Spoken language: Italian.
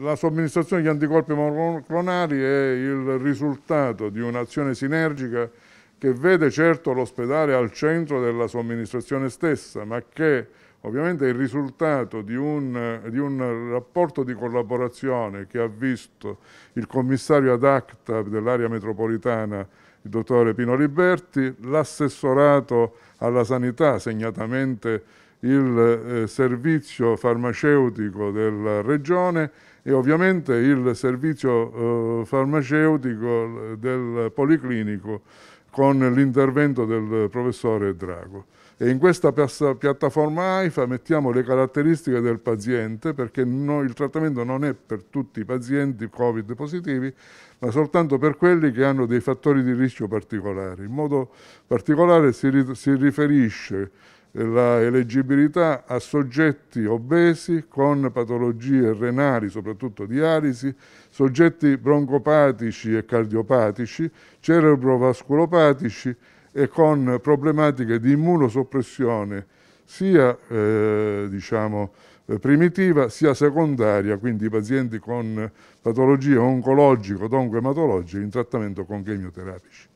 la somministrazione di anticorpi monoclonali è il risultato di un'azione sinergica che vede certo l'ospedale al centro della somministrazione stessa, ma che ovviamente è il risultato di un, di un rapporto di collaborazione che ha visto il commissario ad acta dell'area metropolitana, il dottore Pino Liberti, l'assessorato alla sanità, segnatamente il eh, servizio farmaceutico della regione e ovviamente il servizio eh, farmaceutico del policlinico con l'intervento del professore Drago. E in questa piattaforma AIFA mettiamo le caratteristiche del paziente perché no, il trattamento non è per tutti i pazienti Covid positivi, ma soltanto per quelli che hanno dei fattori di rischio particolari. In modo particolare si, si riferisce la eleggibilità a soggetti obesi con patologie renali, soprattutto dialisi, soggetti broncopatici e cardiopatici, cerebrovascolopatici e con problematiche di immunosoppressione sia eh, diciamo, eh, primitiva sia secondaria, quindi pazienti con patologie oncologico-oncoematologiche in trattamento con chemioterapici.